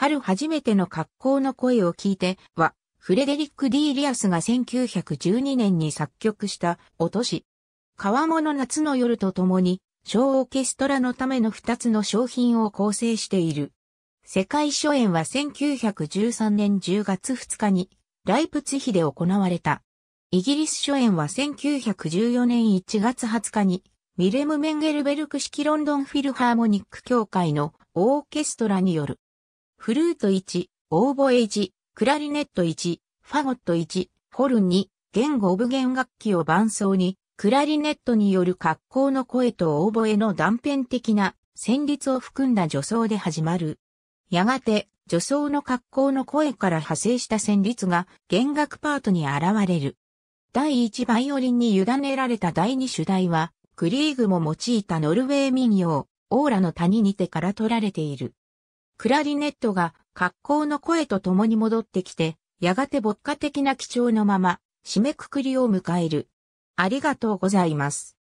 春初めての格好の声を聞いては、フレデリック・ディー・リアスが1912年に作曲した落とし。川物夏の夜とともに、小オーケストラのための2つの商品を構成している。世界初演は1913年10月2日に、ライプツヒで行われた。イギリス初演は1914年1月20日に、ミレム・メンゲルベルク式ロンドンフィルハーモニック協会のオーケストラによるフルート1、オーボエ1、クラリネット1、ファゴット1、ホルン2、言語オブ弦楽器を伴奏に、クラリネットによる格好の声とオーボエの断片的な旋律を含んだ助奏で始まる。やがて、助奏の格好の声から派生した旋律が弦楽パートに現れる。第1バイオリンに委ねられた第2主題は、クリーグも用いたノルウェー民謡、オーラの谷にてから取られている。クラリネットが格好の声と共に戻ってきて、やがて牧歌的な基調のまま、締めくくりを迎える。ありがとうございます。